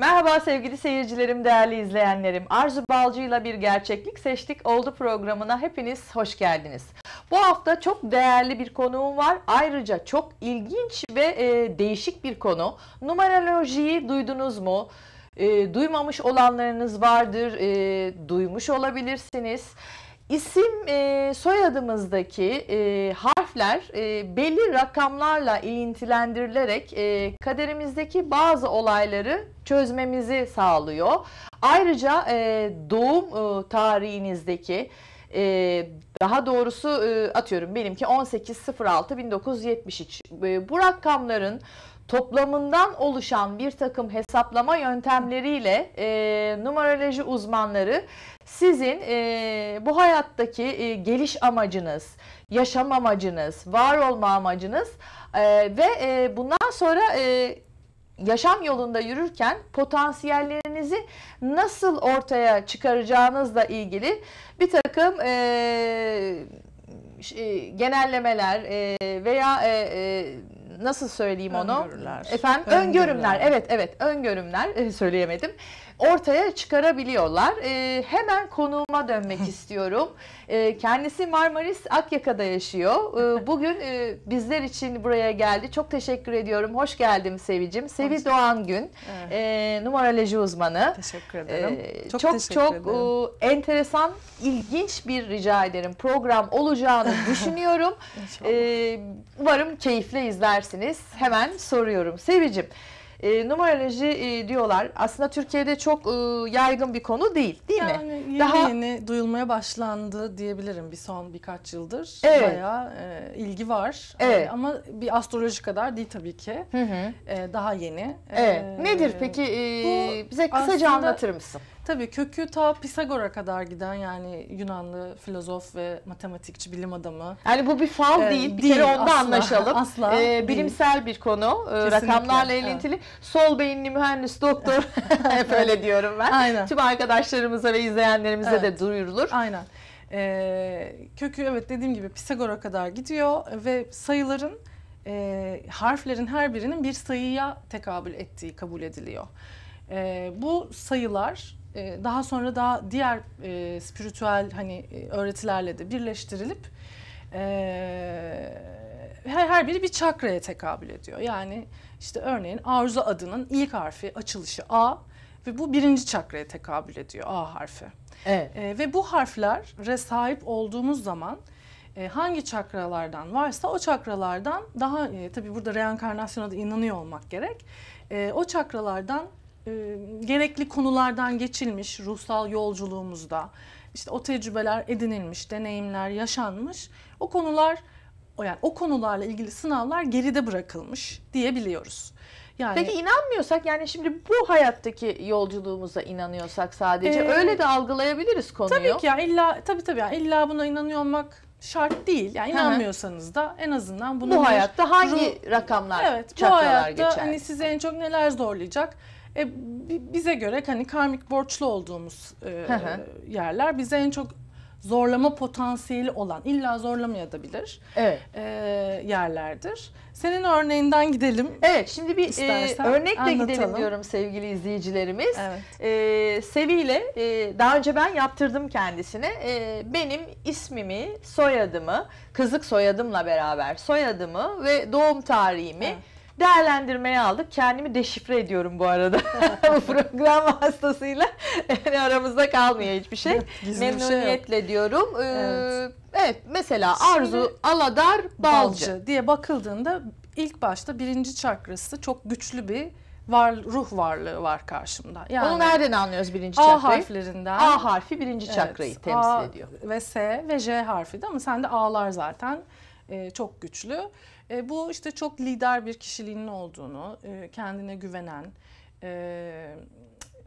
Merhaba sevgili seyircilerim, değerli izleyenlerim. Arzu Balcı'yla bir gerçeklik seçtik oldu programına hepiniz hoş geldiniz. Bu hafta çok değerli bir konuğum var. Ayrıca çok ilginç ve e, değişik bir konu. Numerolojiyi duydunuz mu? E, duymamış olanlarınız vardır, e, duymuş olabilirsiniz. İsim e, soyadımızdaki e, harfler e, belli rakamlarla ilintilendirilerek e, kaderimizdeki bazı olayları çözmemizi sağlıyor. Ayrıca e, doğum e, tarihinizdeki e, daha doğrusu e, atıyorum benimki 18.06.1970 için e, bu rakamların toplamından oluşan bir takım hesaplama yöntemleriyle e, numaroloji uzmanları sizin e, bu hayattaki e, geliş amacınız, yaşam amacınız, var olma amacınız e, ve e, bundan sonra e, yaşam yolunda yürürken potansiyellerinizi nasıl ortaya çıkaracağınızla ilgili bir takım e, e genellemeler e, veya e, e, nasıl söyleyeyim onu? Öngörüler. Efendim öngörümler. öngörümler. Evet evet öngörümler e, söyleyemedim ortaya çıkarabiliyorlar. E, hemen konuğuma dönmek istiyorum. E, kendisi Marmaris Akyaka'da yaşıyor. E, bugün e, bizler için buraya geldi. Çok teşekkür ediyorum. Hoş geldim Sevicim. Sevi Hoş Doğan Gün, evet. e, numaroloji uzmanı. Teşekkür ederim. E, çok çok, teşekkür çok ederim. E, enteresan, ilginç bir rica ederim program olacağını düşünüyorum. e, umarım keyifle izlersiniz. Hemen soruyorum Sevicim. E, numaroloji e, diyorlar aslında Türkiye'de çok e, yaygın bir konu değil değil yani mi? Yeni Daha yeni duyulmaya başlandı diyebilirim bir son birkaç yıldır. Evet. Bayağı e, ilgi var e, evet. ama bir astroloji kadar değil tabii ki. Hı hı. E, daha yeni. Evet. E, Nedir peki? E, bize kısaca anlatır mısın? Tabii kökü ta Pisagor'a kadar giden yani Yunanlı filozof ve matematikçi bilim adamı. Yani bu bir fal ee, değil. Bir değil, kere onda asla, anlaşalım. Asla. Ee, bilimsel değil. bir konu. Ee, Kesinlikle. Rakamlarla ilintili. Evet. Sol beyinli mühendis doktor hep öyle diyorum ben. Aynen. Tüm arkadaşlarımıza ve izleyenlerimize evet. de duyurulur. Aynen. Ee, kökü evet dediğim gibi Pisagor'a kadar gidiyor ve sayıların e, harflerin her birinin bir sayıya tekabül ettiği kabul ediliyor. E, bu sayılar ee, daha sonra daha diğer e, spiritüel hani e, öğretilerle de birleştirilip e, her, her biri bir çakraya tekabül ediyor. Yani işte örneğin arzu adının ilk harfi açılışı A ve bu birinci çakraya tekabül ediyor A harfi. Evet. E, ve bu harflere sahip olduğumuz zaman e, hangi çakralardan varsa o çakralardan daha e, tabii burada reenkarnasyona da inanıyor olmak gerek. E, o çakralardan e, gerekli konulardan geçilmiş ruhsal yolculuğumuzda. İşte o tecrübeler edinilmiş, deneyimler yaşanmış. O konular yani o konularla ilgili sınavlar geride bırakılmış diyebiliyoruz. Yani, Peki inanmıyorsak yani şimdi bu hayattaki yolculuğumuza inanıyorsak sadece ee, öyle de algılayabiliriz konuyu. Tabii ki ya illa tabii tabii yani illa buna inanıyor olmak şart değil. Yani inanmıyorsanız da en azından bunu bu hayatta hangi ruh, rakamlar evet, bu hayatta hani geçer? hani sizi en çok neler zorlayacak? E, bize göre hani karmik borçlu olduğumuz e, yerler bize en çok zorlama potansiyeli olan, illa zorlamaya da bilir evet. e, yerlerdir. Senin örneğinden gidelim. Evet, şimdi bir e, örnekle anlatalım. gidelim diyorum sevgili izleyicilerimiz. Evet. E, Sevi ile e, daha önce ben yaptırdım kendisine. E, benim ismimi, soyadımı, kızık soyadımla beraber soyadımı ve doğum tarihimi evet değerlendirmeye aldık. Kendimi deşifre ediyorum bu arada. bu program hastasıyla yani aramızda kalmıyor hiçbir şey. Gizli şey Memnuniyetle şey diyorum. Ee, evet. evet mesela Şimdi, Arzu Aladar Balcı. Balcı diye bakıldığında ilk başta birinci çakrası çok güçlü bir var, ruh varlığı var karşımda. Yani, Onu nereden anlıyoruz birinci çakrayı? A harflerinden. A harfi birinci evet, çakrayı temsil A ediyor. Ve S ve J harfi değil mi? Sen de A'lar zaten e, çok güçlü. E, bu işte çok lider bir kişiliğinin olduğunu, e, kendine güvenen, e,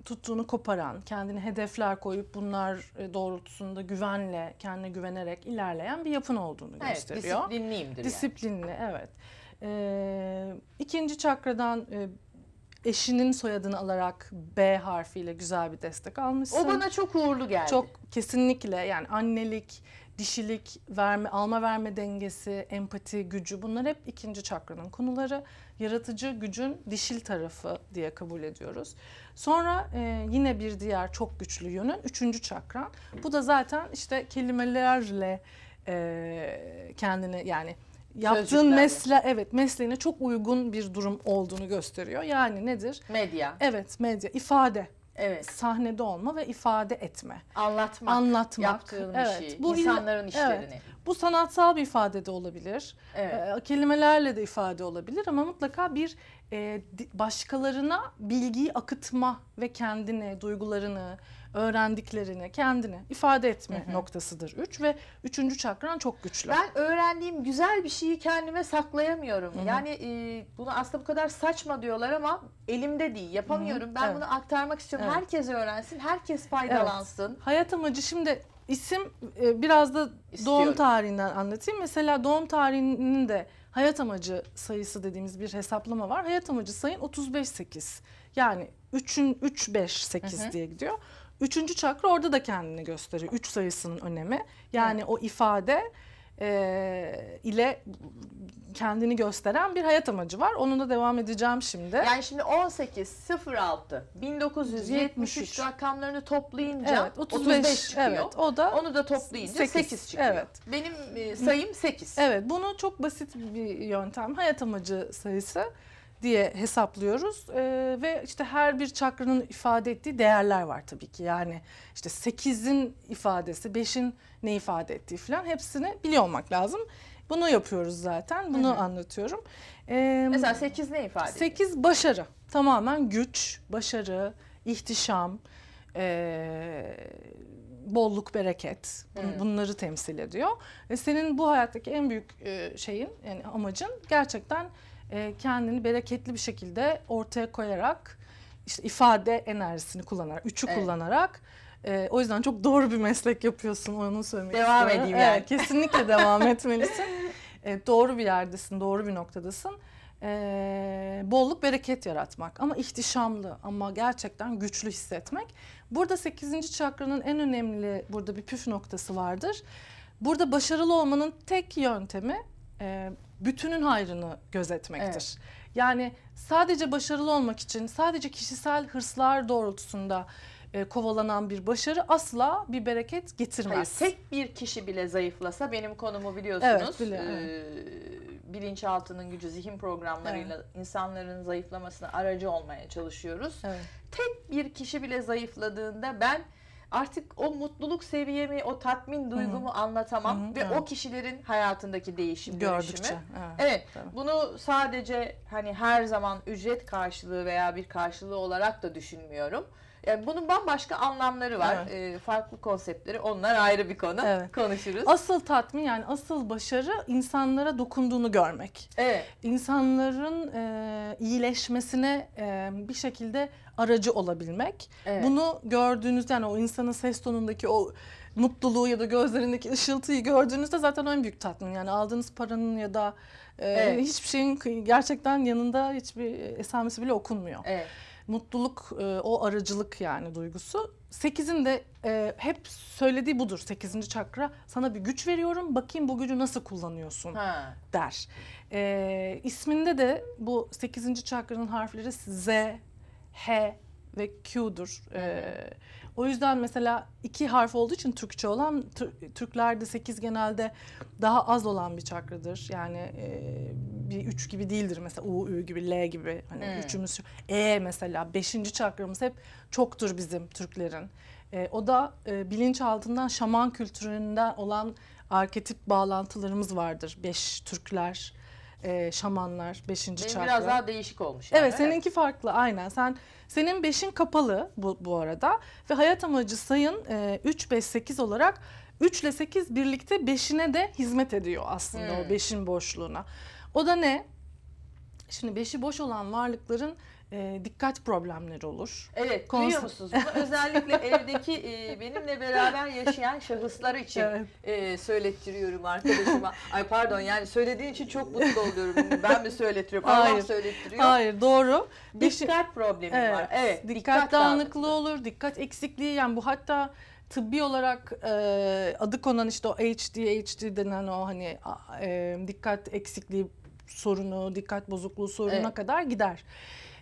tuttuğunu koparan, kendine hedefler koyup bunlar e, doğrultusunda güvenle, kendine güvenerek ilerleyen bir yapın olduğunu evet, gösteriyor. Disiplinliyimdir Disiplinli, yani. evet. E, ikinci çakradan e, eşinin soyadını alarak B harfiyle güzel bir destek almışsın. O bana çok uğurlu geldi. Çok kesinlikle yani annelik, dişilik, verme, alma verme dengesi, empati gücü bunlar hep ikinci çakranın konuları. Yaratıcı gücün dişil tarafı diye kabul ediyoruz. Sonra e, yine bir diğer çok güçlü yönün üçüncü çakran. Bu da zaten işte kelimelerle e, kendini yani yaptığın mesle evet mesleğine çok uygun bir durum olduğunu gösteriyor. Yani nedir? Medya. Evet medya ifade Evet. Sahnede olma ve ifade etme. Anlatmak. Anlatmak. Yaptığın evet. işi, şey, bu insanların işlerini. Evet. Bu sanatsal bir ifade de olabilir. Evet. E, kelimelerle de ifade olabilir ama mutlaka bir e, başkalarına bilgiyi akıtma ve kendini, duygularını, öğrendiklerini kendini ifade etme hı hı. noktasıdır üç. ve üçüncü çakran çok güçlü. Ben öğrendiğim güzel bir şeyi kendime saklayamıyorum. Hı hı. Yani e, bunu aslında bu kadar saçma diyorlar ama elimde değil yapamıyorum. Hı hı. Ben evet. bunu aktarmak istiyorum. Evet. Herkes öğrensin, herkes faydalansın. Evet. Hayat amacı şimdi isim e, biraz da İstiyorum. doğum tarihinden anlatayım. Mesela doğum tarihinin de hayat amacı sayısı dediğimiz bir hesaplama var. Hayat amacı sayın 358. Yani 3'ün 3 5 8 diye gidiyor. Üçüncü çakra orada da kendini gösteriyor. Üç sayısının önemi. Yani evet. o ifade e, ile kendini gösteren bir hayat amacı var. da devam edeceğim şimdi. Yani şimdi 18 06 1973 73. rakamlarını toplayınca evet, 35, 35 çıkıyor. Evet, o da onu da toplayınca 8, 8 çıkıyor. Evet. Benim e, sayım 8. Evet, bunu çok basit bir yöntem. Hayat amacı sayısı diye hesaplıyoruz ee, ve işte her bir çakranın ifade ettiği değerler var tabii ki. Yani işte 8'in ifadesi, 5'in ne ifade ettiği falan hepsini biliyor olmak lazım. Bunu yapıyoruz zaten. Bunu Hı-hı. anlatıyorum. Ee, Mesela 8 ne ifade ediyor? 8 başarı. Tamamen güç, başarı, ihtişam, ee, bolluk, bereket Bun, hmm. bunları temsil ediyor. Ve senin bu hayattaki en büyük e, şeyin yani amacın gerçekten e, kendini bereketli bir şekilde ortaya koyarak işte ifade enerjisini kullanarak, üçü evet. kullanarak e, o yüzden çok doğru bir meslek yapıyorsun onu söylemek devam istiyorum. edeyim yani. Evet, kesinlikle devam etmelisin. E, doğru bir yerdesin, doğru bir noktadasın. E, bolluk bereket yaratmak ama ihtişamlı ama gerçekten güçlü hissetmek. Burada 8. çakranın en önemli burada bir püf noktası vardır. Burada başarılı olmanın tek yöntemi e, bütünün hayrını gözetmektir. Evet. Yani sadece başarılı olmak için, sadece kişisel hırslar doğrultusunda e, kovalanan bir başarı asla bir bereket getirmez. Hayır, tek bir kişi bile zayıflasa benim konumu biliyorsunuz. Evet, bile, e, bilinçaltının gücü zihin programlarıyla evet. insanların zayıflamasına aracı olmaya çalışıyoruz. Evet. Tek bir kişi bile zayıfladığında ben artık o mutluluk seviyemi, o tatmin duygumu Hı-hı. anlatamam Hı-hı. ve evet. o kişilerin hayatındaki değişim gördükçe. Dönüşümü. Evet. evet Bunu sadece hani her zaman ücret karşılığı veya bir karşılığı olarak da düşünmüyorum. Yani bunun bambaşka anlamları var. Evet. E, farklı konseptleri onlar ayrı bir konu. Evet. Konuşuruz. Asıl tatmin yani asıl başarı insanlara dokunduğunu görmek. Evet. İnsanların e, iyileşmesine e, bir şekilde aracı olabilmek. Evet. Bunu gördüğünüzde yani o insanın ses tonundaki o mutluluğu ya da gözlerindeki ışıltıyı gördüğünüzde zaten en büyük tatmin. Yani aldığınız paranın ya da e, evet. hiçbir şeyin gerçekten yanında hiçbir esamesi bile okunmuyor. Evet mutluluk, e, o aracılık yani duygusu. Sekizin de e, hep söylediği budur. Sekizinci çakra sana bir güç veriyorum bakayım bu gücü nasıl kullanıyorsun Ha. der. E, isminde de bu sekizinci çakranın harfleri Z, H ve Q'dur. E, o yüzden mesela iki harf olduğu için Türkçe olan Türklerde sekiz genelde daha az olan bir çakradır. Yani e, bir üç gibi değildir mesela U, Ü gibi, L gibi hani hmm. üçümüz E mesela beşinci çakramız hep çoktur bizim Türklerin. E, o da e, bilinçaltından şaman kültüründen olan arketip bağlantılarımız vardır. Beş Türkler, e, şamanlar, beşinci Benim çakra. biraz daha değişik olmuş. Yani, evet, seninki farklı aynen. Sen Senin beşin kapalı bu, bu arada ve hayat amacı sayın e, 3, 5, 8 olarak 3 ile 8 birlikte 5'ine de hizmet ediyor aslında hmm. o 5'in boşluğuna. O da ne? Şimdi beşi boş olan varlıkların e, dikkat problemleri olur. Evet, Konst- duyuyor musunuz? Bunu özellikle evdeki e, benimle beraber yaşayan şahıslar için evet. e, söylettiriyorum arkadaşıma. Ay pardon yani söylediğin için çok mutlu oluyorum. Ben mi söylettiriyorum? Hayır. Allah söylettiriyor. Hayır, doğru. Beşi... Dikkat problemi evet, var. Evet, dikkat, dikkat dağınıklığı olur, dikkat eksikliği yani bu hatta tıbbi olarak e, adı konan işte o ADHD, ADHD denen o hani e, dikkat eksikliği sorunu, dikkat bozukluğu sorununa evet. kadar gider.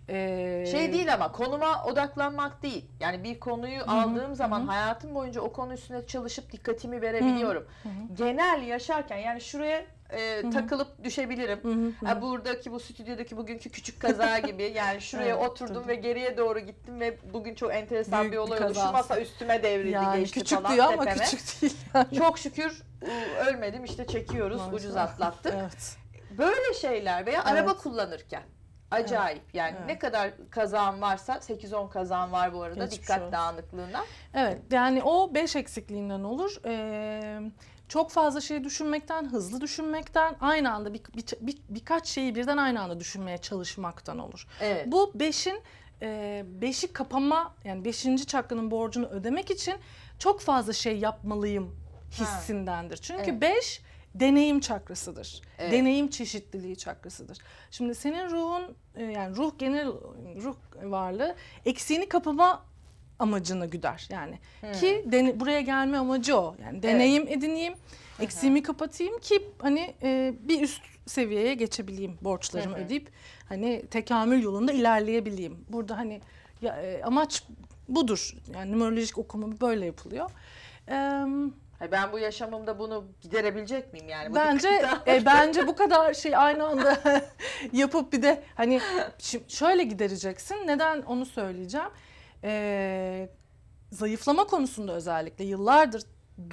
Ee... Şey değil ama konuma odaklanmak değil. Yani bir konuyu hı aldığım zaman hı hayatım boyunca o konu üstüne çalışıp dikkatimi verebiliyorum. Hı-hı. Genel yaşarken yani şuraya e, Hı-hı. takılıp düşebilirim. Hı-hı. Ha, buradaki bu stüdyodaki bugünkü küçük kaza gibi yani şuraya evet, oturdum tabii. ve geriye doğru gittim ve bugün çok enteresan Büyük bir olay oldu. Şu masa üstüme devrildi yani, geçti küçük falan. Küçük ama küçük değil. Yani. Çok şükür ölmedim işte çekiyoruz ucuz atlattık. evet. Böyle şeyler veya evet. araba kullanırken. Acayip evet. yani evet. ne kadar kazan varsa 8-10 kazan var bu arada Geçmiş dikkat olsun. dağınıklığından. Evet yani o 5 eksikliğinden olur. Ee, çok fazla şey düşünmekten, hızlı düşünmekten, aynı anda bir, bir, bir, birkaç şeyi birden aynı anda düşünmeye çalışmaktan olur. Evet. Bu 5'in e, beşi kapama yani beşinci çakranın borcunu ödemek için çok fazla şey yapmalıyım hissindendir. Çünkü evet. Beş, deneyim çakrasıdır. Evet. Deneyim çeşitliliği çakrasıdır. Şimdi senin ruhun e, yani ruh genel ruh varlığı eksiğini kapama amacını güder. Yani hmm. ki den, buraya gelme amacı o. Yani deneyim evet. edineyim, Hı-hı. kapatayım ki hani e, bir üst seviyeye geçebileyim borçlarımı Hı-hı. ödeyip hani tekamül yolunda ilerleyebileyim. Burada hani ya, e, amaç budur. Yani numerolojik okuma böyle yapılıyor. Eee ben bu yaşamımda bunu giderebilecek miyim yani? Bu bence e, bence bu kadar şey aynı anda yapıp bir de hani şöyle gidereceksin. Neden onu söyleyeceğim. Ee, zayıflama konusunda özellikle yıllardır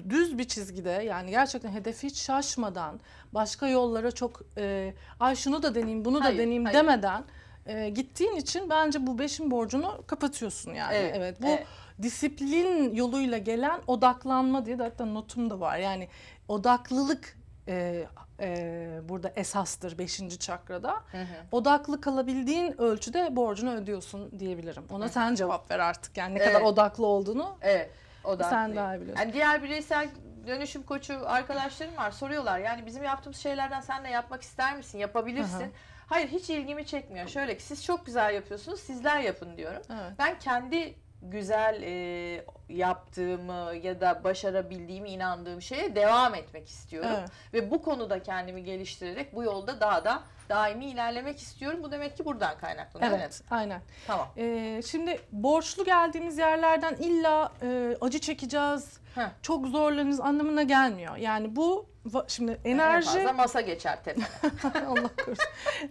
düz bir çizgide yani gerçekten hedefi hiç şaşmadan başka yollara çok e, ay şunu da deneyeyim bunu hayır, da deneyeyim hayır. demeden e, gittiğin için bence bu beşin borcunu kapatıyorsun yani. Evet. evet bu evet. disiplin yoluyla gelen odaklanma diye de hatta notum da var. Yani odaklılık e, e, burada esastır beşinci çakrada. Hı hı. Odaklı kalabildiğin ölçüde borcunu ödüyorsun diyebilirim. Ona hı. sen cevap ver artık. Yani ne evet. kadar odaklı olduğunu. Evet. Odaklı. Sen daha biliyorsun. Yani diğer bireysel dönüşüm koçu arkadaşlarım var soruyorlar yani bizim yaptığımız şeylerden sen de yapmak ister misin yapabilirsin. Hı hı. Hayır hiç ilgimi çekmiyor. Şöyle ki siz çok güzel yapıyorsunuz sizler yapın diyorum. Evet. Ben kendi güzel e, yaptığımı ya da başarabildiğimi inandığım şeye devam etmek istiyorum. Evet. Ve bu konuda kendimi geliştirerek bu yolda daha da daimi ilerlemek istiyorum. Bu demek ki buradan kaynaklanıyor. Evet, aynen. Tamam. Ee, şimdi borçlu geldiğimiz yerlerden illa e, acı çekeceğiz, Heh. çok zorlanırız anlamına gelmiyor. Yani bu Şimdi enerji... En masa geçer tepene. Allah korusun.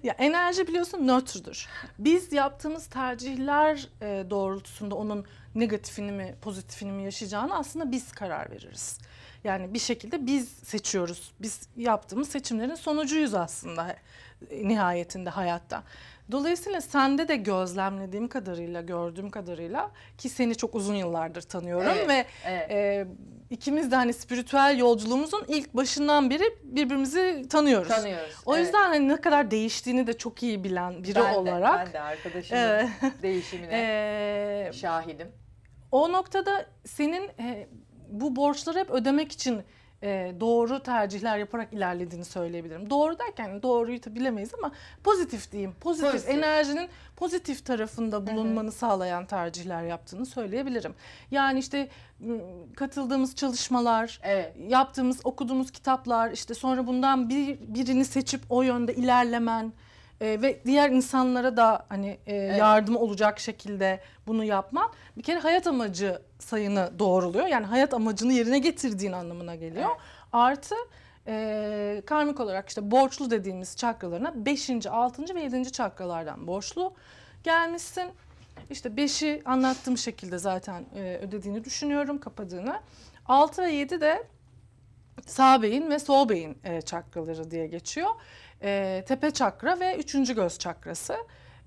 ya enerji biliyorsun nötrdür. Biz yaptığımız tercihler e, doğrultusunda onun negatifini mi pozitifini mi yaşayacağını aslında biz karar veririz. Yani bir şekilde biz seçiyoruz. Biz yaptığımız seçimlerin sonucuyuz aslında e, nihayetinde hayatta. Dolayısıyla sende de gözlemlediğim kadarıyla, gördüğüm kadarıyla ki seni çok uzun yıllardır tanıyorum evet, ve evet. E, ikimiz de hani spiritüel yolculuğumuzun ilk başından beri birbirimizi tanıyoruz. Tanıyoruz. O yüzden hani ne kadar değiştiğini de çok iyi bilen biri ben olarak. De, ben de arkadaşımın e, değişimine e, şahidim. O noktada senin e, bu borçları hep ödemek için e, doğru tercihler yaparak ilerlediğini söyleyebilirim. Doğru derken doğruyu da bilemeyiz ama pozitif diyeyim. Pozitif, pozitif. enerjinin pozitif tarafında bulunmanı Hı-hı. sağlayan tercihler yaptığını söyleyebilirim. Yani işte ıı, katıldığımız çalışmalar, evet. yaptığımız, okuduğumuz kitaplar, işte sonra bundan bir birini seçip o yönde ilerlemen, e, ve diğer insanlara da hani e, evet. yardım olacak şekilde bunu yapman bir kere hayat amacı sayını doğruluyor. Yani hayat amacını yerine getirdiğin anlamına geliyor. Evet. Artı e, karmik olarak işte borçlu dediğimiz çakralarına 5. 6. ve 7. çakralardan borçlu gelmişsin. İşte 5'i anlattığım şekilde zaten e, ödediğini düşünüyorum, kapadığını. 6 ve 7 de sağ beyin ve sol beyin e, çakraları diye geçiyor e, tepe çakra ve üçüncü göz çakrası.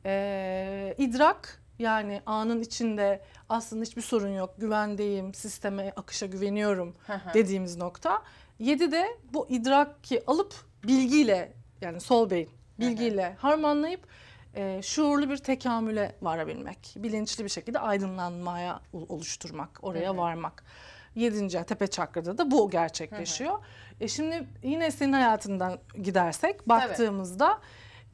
E, idrak yani anın içinde aslında hiçbir sorun yok, güvendeyim, sisteme, akışa güveniyorum dediğimiz nokta. Yedi de bu idraki alıp bilgiyle yani sol beyin bilgiyle harmanlayıp e, şuurlu bir tekamüle varabilmek. Bilinçli bir şekilde aydınlanmaya oluşturmak, oraya varmak. Yedinci tepe çakrada da bu gerçekleşiyor. E şimdi yine senin hayatından gidersek baktığımızda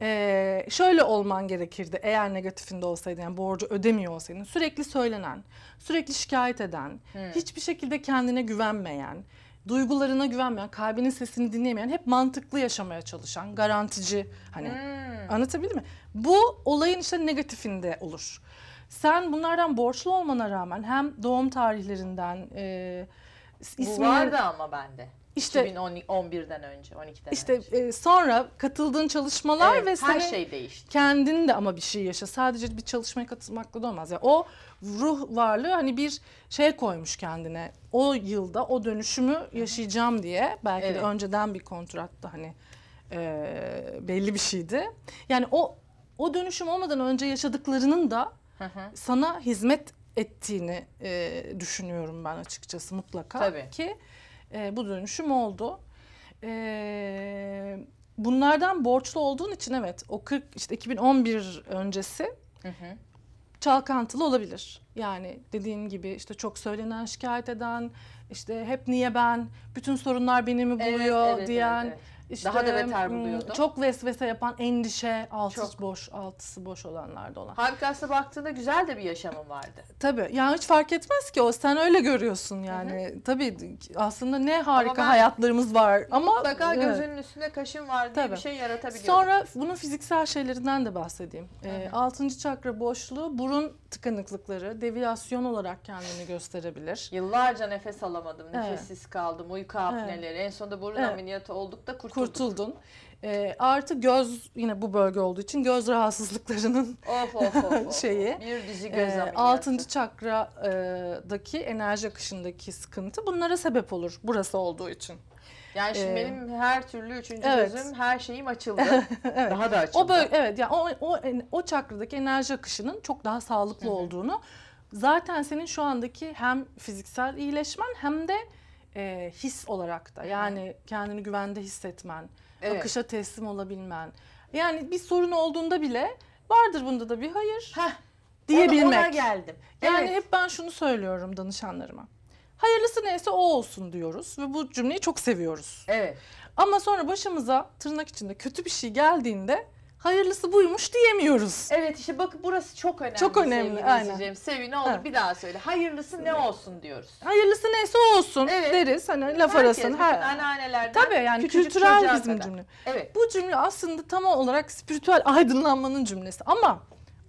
e, şöyle olman gerekirdi eğer negatifinde olsaydı yani borcu ödemiyor olsaydın sürekli söylenen, sürekli şikayet eden, hmm. hiçbir şekilde kendine güvenmeyen, duygularına güvenmeyen, kalbinin sesini dinleyemeyen, hep mantıklı yaşamaya çalışan, garantici hani hmm. anlatabildim mi? Bu olayın işte negatifinde olur. Sen bunlardan borçlu olmana rağmen hem doğum tarihlerinden, e, bu ismini vardı ama bende. İşte- 2011'den önce, 12'den işte önce. İşte sonra katıldığın çalışmalar Evet, ve her şey değişti. kendin de ama bir şey yaşa. Sadece bir çalışmaya katılmakla da olmaz. Yani o ruh varlığı hani bir şey koymuş kendine. O yılda o dönüşümü yaşayacağım diye belki Evet. de önceden bir kontratta hani e, belli bir şeydi. Yani o o dönüşüm olmadan önce yaşadıklarının da sana hizmet ettiğini e, düşünüyorum ben açıkçası mutlaka Tabii. ki e, bu dönüşüm oldu. E, bunlardan borçlu olduğun için evet o 40 işte 2011 öncesi hı hı. çalkantılı olabilir. Yani dediğim gibi işte çok söylenen şikayet eden işte hep niye ben bütün sorunlar beni mi buluyor evet, evet, diyen evet, evet işte, Daha da beter hmm, buluyordu. Çok vesvese yapan endişe, altısı çok. boş, altısı boş olanlarda olan. Halbuki aslında baktığında güzel de bir yaşamın vardı. Tabii. Yani hiç fark etmez ki o. Sen öyle görüyorsun yani. Hı-hı. Tabii aslında ne harika ben, hayatlarımız var. Ama mutlaka evet. gözünün üstünde kaşın var diye Tabii. bir şey yaratabiliyor. Sonra bunun fiziksel şeylerinden de bahsedeyim. Ee, altıncı çakra boşluğu burun tıkanıklıkları, deviyasyon olarak kendini gösterebilir. Yıllarca nefes alamadım, nefessiz evet. kaldım, uyku apneleri. Evet. En sonunda burun evet. ameliyatı olduk da kurtulamadık kurtuldun. E, artı göz yine bu bölge olduğu için göz rahatsızlıklarının of, of, of, şeyi. Bir dizi e, göz e, Altıncı çakradaki enerji akışındaki sıkıntı bunlara sebep olur burası olduğu için. Yani şimdi ee, benim her türlü üçüncü evet. gözüm her şeyim açıldı. evet. Daha da açıldı. O böyle, evet yani o, o, o çakradaki enerji akışının çok daha sağlıklı olduğunu zaten senin şu andaki hem fiziksel iyileşmen hem de e, his olarak da yani kendini güvende hissetmen, Evet. akışa teslim olabilmen. Yani bir sorun olduğunda bile vardır bunda da bir hayır Heh, diyebilmek. Ona, ona geldim. Yani evet. hep ben şunu söylüyorum danışanlarıma. Hayırlısı neyse o olsun diyoruz ve bu cümleyi çok seviyoruz. Evet. Ama sonra başımıza tırnak içinde kötü bir şey geldiğinde hayırlısı buymuş diyemiyoruz. Evet işte bakın burası çok önemli. Çok önemli. Sevgili aynen. izleyeceğim. Sevi ne olur evet. bir daha söyle. Hayırlısı ne olsun diyoruz. Hayırlısı neyse olsun evet. deriz. Hani laf Herkes, arasını. Her... anneannelerden Tabii yani kültürel bizim kadar. cümle. Evet. Bu cümle aslında tam olarak spiritüel aydınlanmanın cümlesi ama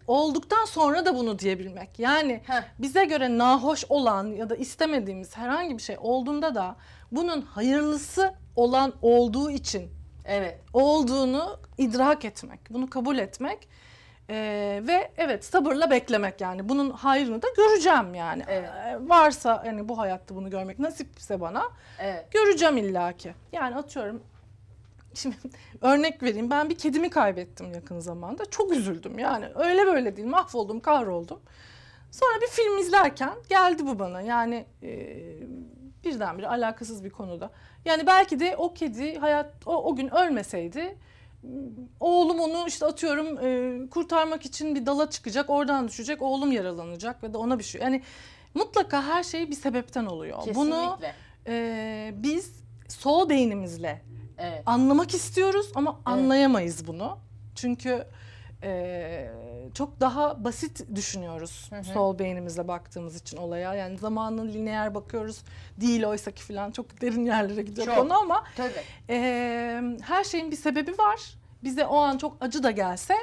olduktan sonra da bunu diyebilmek. Yani Heh. bize göre nahoş olan ya da istemediğimiz herhangi bir şey olduğunda da bunun hayırlısı olan olduğu için Evet. Olduğunu idrak etmek, bunu kabul etmek. Ee, ve evet sabırla beklemek yani bunun hayrını da göreceğim yani evet. ee, varsa yani bu hayatta bunu görmek nasipse bana evet. göreceğim illaki yani atıyorum şimdi örnek vereyim ben bir kedimi kaybettim yakın zamanda çok üzüldüm yani öyle böyle değil mahvoldum kahroldum sonra bir film izlerken geldi bu bana yani e, birdenbire alakasız bir konuda. Yani belki de o kedi hayat o, o gün ölmeseydi oğlum onu işte atıyorum e, kurtarmak için bir dala çıkacak oradan düşecek oğlum yaralanacak ve de ona bir şey yani mutlaka her şey bir sebepten oluyor. Kesinlikle. Bunu e, biz sol beynimizle evet. anlamak istiyoruz ama evet. anlayamayız bunu. Çünkü e, çok daha basit düşünüyoruz hı hı. sol beynimizle baktığımız için olaya. Yani zamanın lineer bakıyoruz değil oysa ki falan çok derin yerlere gidiyor çok. konu ama Tabii. E, her şeyin bir sebebi var. Bize o an çok acı da gelse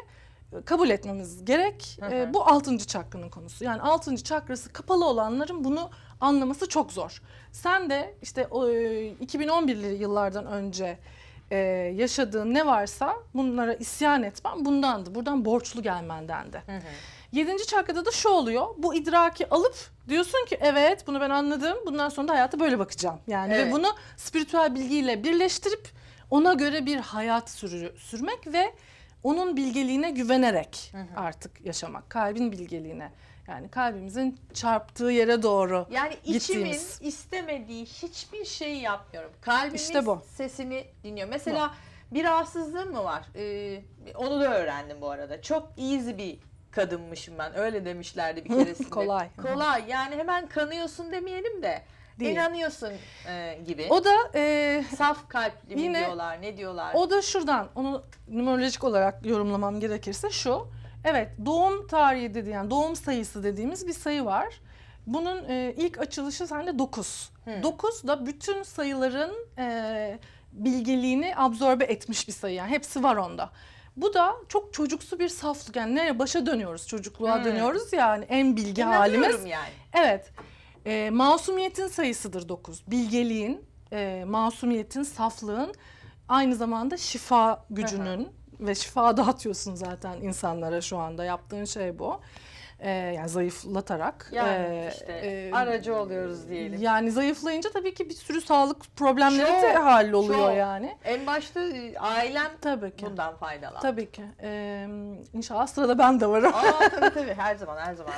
kabul etmemiz gerek. Hı hı. E, bu altıncı çakranın konusu. Yani altıncı çakrası kapalı olanların bunu anlaması çok zor. Sen de işte o, 2011'li yıllardan önce e, yaşadığın ne varsa bunlara isyan etmen bundandı. Buradan borçlu gelmendendi. Hı hı. Yedinci çakrada da şu oluyor. Bu idraki alıp diyorsun ki evet bunu ben anladım. Bundan sonra da hayata böyle bakacağım. Yani evet. ve bunu spiritüel bilgiyle birleştirip ona göre bir hayat sürü, sürmek ve onun bilgeliğine güvenerek hı hı. artık yaşamak. Kalbin bilgeliğine yani kalbimizin çarptığı yere doğru Yani içimin istemediği hiçbir şeyi yapmıyorum. Kalbimiz İşte bu. sesini dinliyor. Mesela bir rahatsızlığım mı var? Ee, onu da öğrendim bu arada. Çok easy bir kadınmışım ben. Öyle demişlerdi bir keresinde. Kolay. Kolay. Yani hemen kanıyorsun demeyelim de Değil. inanıyorsun e, gibi. O da e, Saf kalpli mi Yine- diyorlar, ne diyorlar? O da şuradan onu numerolojik olarak yorumlamam gerekirse şu. Evet doğum tarihi dedi yani doğum sayısı dediğimiz bir sayı var. Bunun e, ilk açılışı sende 9. Hmm. 9 da bütün sayıların e, bilgeliğini absorbe etmiş bir sayı yani hepsi var onda. Bu da çok çocuksu bir saflık yani nereye başa dönüyoruz çocukluğa hmm. dönüyoruz yani en bilgi İnanıyorum halimiz. yani. Evet e, masumiyetin sayısıdır 9 bilgeliğin, e, masumiyetin, saflığın aynı zamanda şifa gücünün. Hı hı ve şifa dağıtıyorsun zaten insanlara şu anda yaptığın şey bu. Ee, yani zayıflatarak. Yani e, işte e, aracı oluyoruz diyelim. Yani zayıflayınca tabii ki bir sürü sağlık problemleri çok, de halloluyor çok. yani. En başta e, ailem tabii ki. bundan faydalan. Tabii ki. Ee, inşallah sırada ben de varım. Aa, tabii tabii her zaman her zaman.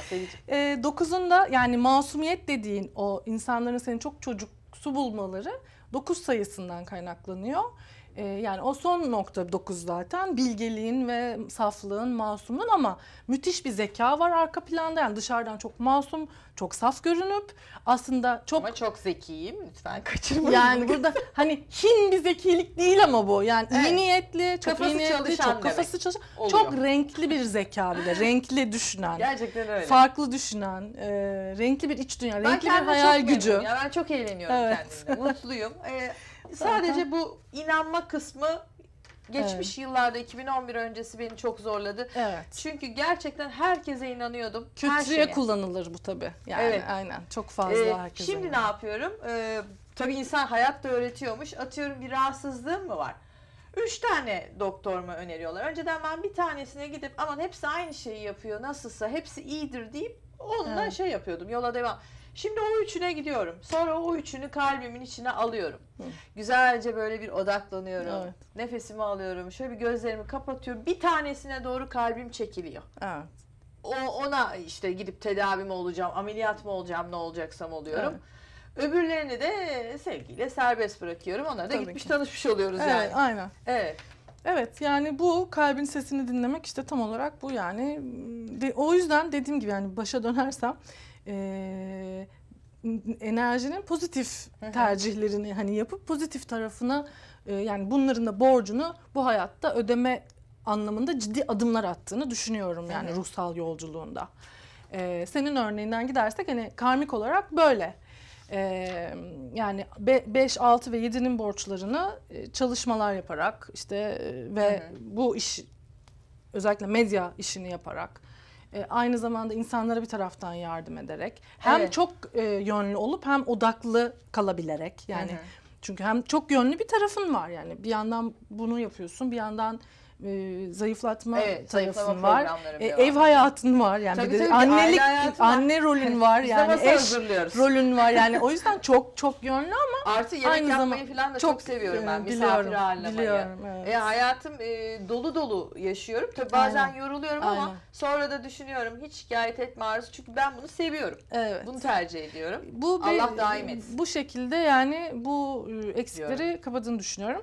Ee, dokuzunda yani masumiyet dediğin o insanların seni çok çocuksu bulmaları dokuz sayısından kaynaklanıyor. Ee, yani o son nokta 9 zaten bilgeliğin ve saflığın, masumluğun ama müthiş bir zeka var arka planda. Yani dışarıdan çok masum, çok saf görünüp aslında çok... Ama çok zekiyim lütfen kaçırmayın. Yani burada hani hin bir zekilik değil ama bu. Yani evet. iyi niyetli, çok kafası iyi niyetli, çok kafası çalışan. Oluyor. Çok renkli bir zeka bir de. renkli düşünen. Gerçekten öyle. Farklı düşünen, e, renkli bir iç dünya, ben renkli bir hayal gücü. Ya, ben çok eğleniyorum evet. kendimle. Mutluyum. Ee, Sadece bu inanma kısmı geçmiş yıllarda 2011 öncesi beni çok zorladı. Evet. Çünkü gerçekten herkese inanıyordum. Kötüye kullanılır bu tabi. Yani Evet. aynen. Çok fazla Ee, herkese. şimdi ne yapıyorum? Ee, tabii insan hayat da öğretiyormuş. Atıyorum bir rahatsızlığım mı var? Üç tane doktor mu öneriyorlar? Önceden ben bir tanesine gidip aman hepsi aynı şeyi yapıyor nasılsa hepsi iyidir deyip onunla Evet. şey yapıyordum yola devam. Şimdi o üçüne gidiyorum. Sonra o üçünü kalbimin içine alıyorum. Hı. Güzelce böyle bir odaklanıyorum. Evet. Nefesimi alıyorum. Şöyle bir gözlerimi kapatıyorum. Bir tanesine doğru kalbim çekiliyor. Evet. O ona işte gidip tedavi mi olacağım, ameliyat mı olacağım, ne olacaksam oluyorum. Evet. Öbürlerini de sevgiyle serbest bırakıyorum. Onlar da Tabii gitmiş ki. tanışmış oluyoruz evet, yani. Aynen. Evet. Evet yani bu kalbin sesini dinlemek işte tam olarak bu yani. o yüzden dediğim gibi yani başa dönersem e, enerjinin pozitif tercihlerini hani yapıp pozitif tarafına e, yani bunların da borcunu bu hayatta ödeme anlamında ciddi adımlar attığını düşünüyorum yani ruhsal yolculuğunda. E, senin örneğinden gidersek hani karmik olarak böyle. Ee, yani 5, 6 ve 7'nin borçlarını çalışmalar yaparak işte ve hı hı. bu iş özellikle medya işini yaparak e, aynı zamanda insanlara bir taraftan yardım ederek hem evet. çok e, yönlü olup hem odaklı kalabilerek yani Hı-hı. çünkü hem çok yönlü bir tarafın var yani bir yandan bunu yapıyorsun bir yandan e, zayıflatma evet, tarafın var. E, ev hayatın var. Yani tabii, bir de tabii, annelik anne rolün var yani eş rolün var. Yani o yüzden çok çok yönlü ama artı yemek aynı yapmayı zaman, falan da çok, çok seviyorum ben e, misafir biliyorum, ağırlamayı. Biliyorum, evet. e, hayatım e, dolu dolu yaşıyorum. Tabii bazen Aynen. yoruluyorum ama Aynen. sonra da düşünüyorum hiç şikayet etme arzusu çünkü ben bunu seviyorum. Evet. Bunu tercih ediyorum. Bu Allah bir, daim etsin. Bu şekilde yani bu e, eksikleri Diyorum. kapadığını düşünüyorum.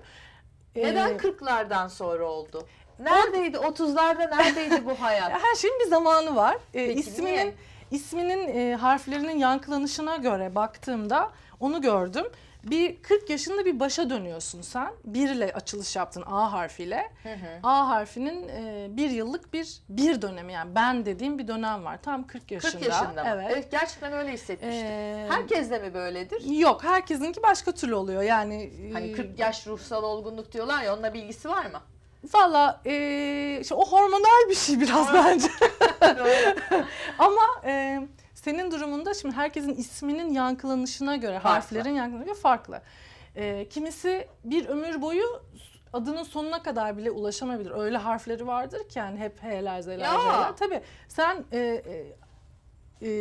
Neden ee, 40'lardan sonra oldu? Neredeydi? 30'larda neredeydi bu hayat? Her şeyin bir zamanı var. Ee, Peki, isminin isminin e, harflerinin yankılanışına göre baktığımda onu gördüm bir 40 yaşında bir başa dönüyorsun sen. Bir ile açılış yaptın A harfiyle. Hı hı. A harfinin e, bir yıllık bir bir dönemi yani ben dediğim bir dönem var. Tam 40 yaşında. 40 yaşında mı? Evet. evet gerçekten öyle hissetmiştim. Ee, Herkes de mi böyledir? Yok herkesinki başka türlü oluyor yani. Hani 40 e, yaş ruhsal olgunluk diyorlar ya onunla bilgisi var mı? Valla e, işte o hormonal bir şey biraz bence. Ama... E, senin durumunda şimdi herkesin isminin yankılanışına göre, farklı. harflerin yankılanışına göre farklı. E, kimisi bir ömür boyu adının sonuna kadar bile ulaşamayabilir. Öyle harfleri vardır ki yani hep H'ler, Z'ler, Z'ler. Tabii sen e, e,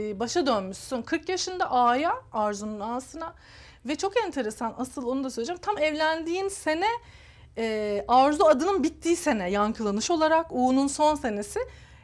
e başa dönmüşsün. 40 yaşında A'ya, Arzu'nun A'sına ve çok enteresan asıl onu da söyleyeceğim. Tam evlendiğin sene e, Arzu adının bittiği sene yankılanış olarak U'nun son senesi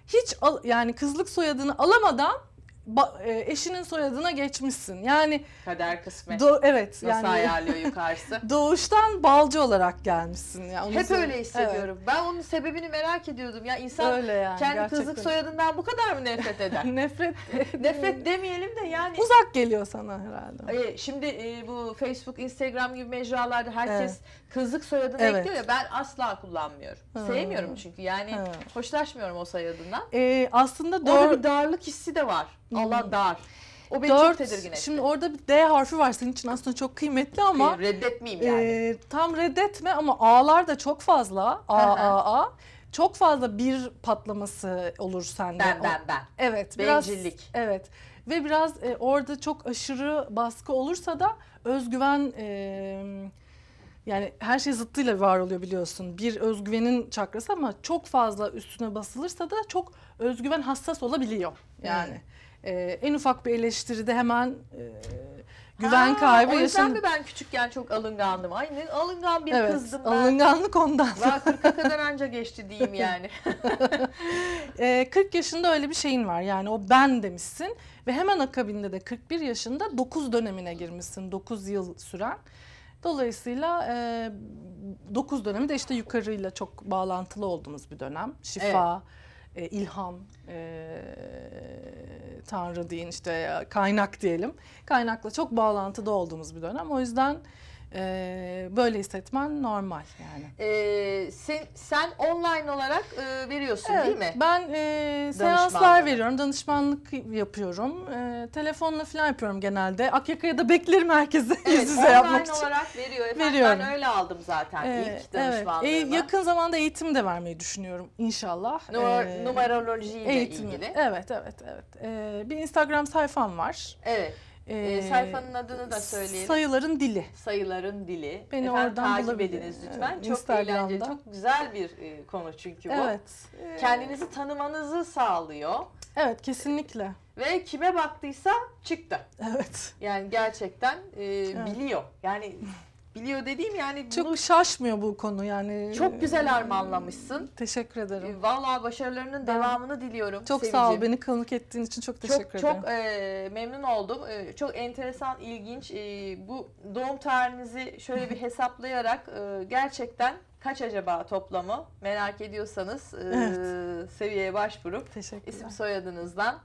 hiç al, yani kızlık soyadını alamadan ba- e, eşinin soyadına geçmişsin. Yani kader kısmet. Do- evet. Nasıl yani, ayarlıyor yukarısı? doğuştan balcı olarak gelmişsin. ya. onu Hep öyle hissediyorum. Ben onun sebebini merak ediyordum. Ya insan Öyle yani, kendi kızlık soyadından bu kadar mı nefret eder? Nefret Nefret demeyelim de yani. uzak geliyor sana herhalde. E, Şimdi e, bu Facebook, Instagram gibi mecralarda herkes kızlık soyadını Evet. ekliyor ya ben asla kullanmıyorum. Ha. Sevmiyorum çünkü yani Ha. hoşlaşmıyorum o soyadından. E, aslında Orada doğru bir darlık hissi de var. Allah hmm. dar. O beni çok tedirgin etti. Şimdi orada bir D harfi var senin için aslında çok kıymetli ama. E, reddetmeyeyim yani. E, tam reddetme ama A'lar da çok fazla. A, A, A. Çok fazla bir patlaması olur sende. Ben, ben, ben. Evet. Bencillik. Biraz, evet. Ve biraz e, orada çok aşırı baskı olursa da özgüven... E, yani her şey zıttıyla var oluyor biliyorsun. Bir özgüvenin çakrası ama çok fazla üstüne basılırsa da çok özgüven hassas olabiliyor. Yani. Hmm e, en ufak bir eleştiride hemen e, güven ha, kaybı yaşanıyor. O yüzden yaşan... mi ben küçükken çok alıngandım? Ay ne alıngan bir evet, kızdım ben. Alınganlık ondan. Daha 40'a kadar anca geçti diyeyim yani. e, ee, 40 yaşında öyle bir şeyin var yani o ben demişsin ve hemen akabinde de 41 yaşında 9 dönemine girmişsin 9 yıl süren. Dolayısıyla e, 9 dönemi de işte yukarıyla çok bağlantılı olduğumuz bir dönem. Şifa, evet. e, ilham, e, tanrı deyin işte kaynak diyelim. Kaynakla çok bağlantıda olduğumuz bir dönem. O yüzden ee, böyle hissetmen normal yani. Ee, sen, sen online olarak e, veriyorsun evet, değil mi? Ben e, seanslar veriyorum, danışmanlık yapıyorum. E, telefonla falan yapıyorum genelde. Akyaka'ya da beklerim herkese evet, yüz yüze yapmak için. Online olarak veriyor. Efendim, veriyorum. Ben öyle aldım zaten ee, ilk danışmanlığıma. Evet. E, yakın zamanda eğitim de vermeyi düşünüyorum inşallah. Numar ee, numarolojiyle eğitimi. ilgili. Evet, evet, evet. Ee, bir Instagram sayfam var. Evet. Ee, ee, sayfanın adını da söyleyelim. Sayıların dili. Sayıların dili. Beni Efendim, oradan takip ediniz lütfen. Evet, çok eğlenceli, çok güzel bir e, konu çünkü bu. Evet. Ee, Kendinizi tanımanızı sağlıyor. Evet, kesinlikle. Ve kime baktıysa çıktı. Evet. Yani gerçekten e, evet. biliyor. Yani Biliyor dediğim yani Çok bunu şaşmıyor bu konu yani. çok güzel armağanlamışsın. Teşekkür ederim. E, vallahi başarılarının Ben- devamını diliyorum. Çok sağ ol beni konuk ettiğin için çok teşekkür çok, ederim. Çok e, memnun oldum. E, çok enteresan, ilginç. E, bu doğum tarihinizi şöyle bir hesaplayarak e, gerçekten kaç acaba toplamı merak ediyorsanız e, seviyeye başvurup isim soyadınızdan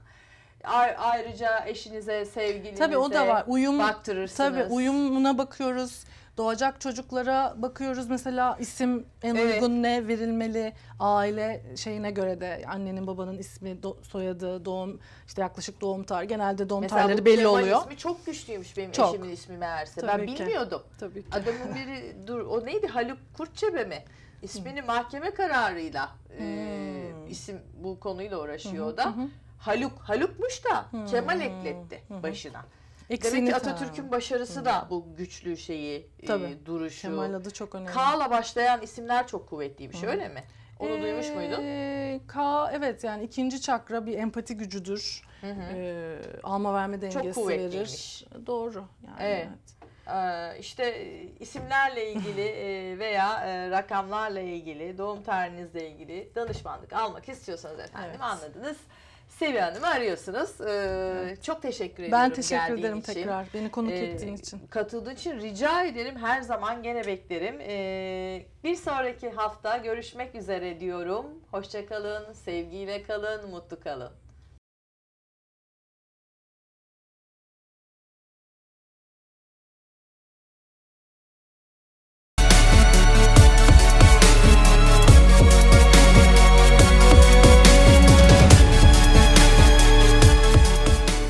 ayrıca eşinize, sevgilinize Tabii o da var. Uyum baktırırsınız. tabii uyumuna bakıyoruz. Doğacak çocuklara bakıyoruz mesela isim en Evet. uygun ne verilmeli aile şeyine göre de annenin babanın ismi, do- soyadı, doğum işte yaklaşık doğum tarihi genelde doğum Mesela tarihleri bu belli Kemal oluyor. ismi çok güçlüymüş benim Çok. eşimin ismi meğerse. ben ki. bilmiyordum. Tabii ki. Adamın biri dur o neydi Haluk Kurtçebe mi? İsmini mahkeme kararıyla e, Hmm. isim bu konuyla uğraşıyor o da. Haluk Halukmuş da Kemal ekletti başına. Eksiğini Demek ki Atatürk'ün başarısı da bu güçlü şeyi, e, Tabii. E, duruşu. Kemal adı çok önemli. K'la başlayan isimler çok kuvvetliymiş Hı. öyle mi? Onu ee, duymuş muydun? K evet yani ikinci çakra bir empati gücüdür. Hı hı. Ee, alma verme dengesi Çok verir. Doğru. Yani, evet. evet. Ee, işte e, isimlerle ilgili e, veya rakamlarla ilgili, doğum tarihinizle ilgili danışmanlık almak istiyorsanız efendim evet. anladınız. Sevi Hanım'ı arıyorsunuz. Ee, çok teşekkür ediyorum Ben teşekkür ederim için. tekrar beni konuk Ee, ettiğin için. katıldığın için rica ederim. Her zaman gene beklerim. Ee, bir sonraki hafta görüşmek üzere diyorum. Hoşçakalın, sevgiyle kalın, mutlu kalın.